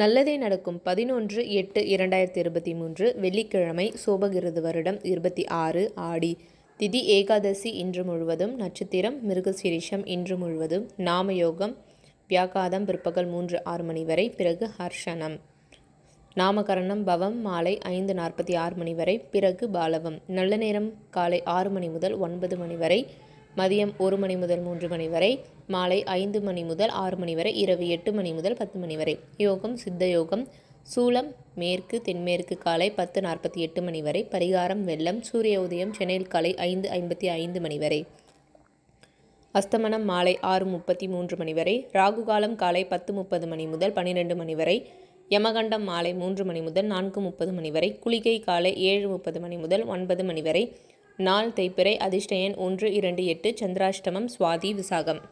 நல்லதே நடக்கும் பதினொன்று எட்டு இரண்டாயிரத்தி இருபத்தி மூன்று வெள்ளிக்கிழமை சோபகிருது வருடம் இருபத்தி ஆறு ஆடி திதி ஏகாதசி இன்று முழுவதும் நட்சத்திரம் மிருகசிரிஷம் இன்று முழுவதும் நாமயோகம் வியாகாதம் பிற்பகல் மூன்று ஆறு மணி வரை பிறகு ஹர்ஷனம் நாமகரணம் பவம் மாலை ஐந்து நாற்பத்தி ஆறு மணி வரை பிறகு பாலவம் நல்ல நேரம் காலை ஆறு மணி முதல் ஒன்பது மணி வரை மதியம் ஒரு மணி முதல் மூன்று மணி வரை மாலை ஐந்து மணி முதல் ஆறு மணி வரை இரவு எட்டு மணி முதல் பத்து மணி வரை யோகம் சித்த யோகம் சூலம் மேற்கு தென்மேற்கு காலை பத்து நாற்பத்தி எட்டு மணி வரை பரிகாரம் வெள்ளம் சூரிய உதயம் சென்னையில் காலை ஐந்து ஐம்பத்தி ஐந்து மணி வரை அஸ்தமனம் மாலை ஆறு முப்பத்தி மூன்று மணி வரை ராகுகாலம் காலை பத்து முப்பது மணி முதல் பன்னிரெண்டு மணி வரை யமகண்டம் மாலை மூன்று மணி முதல் நான்கு முப்பது மணி வரை குளிகை காலை ஏழு முப்பது மணி முதல் ஒன்பது மணி வரை நாள் தைப்பிறை அதிஷ்டயன் ஒன்று இரண்டு எட்டு சந்திராஷ்டமம் சுவாதி விசாகம்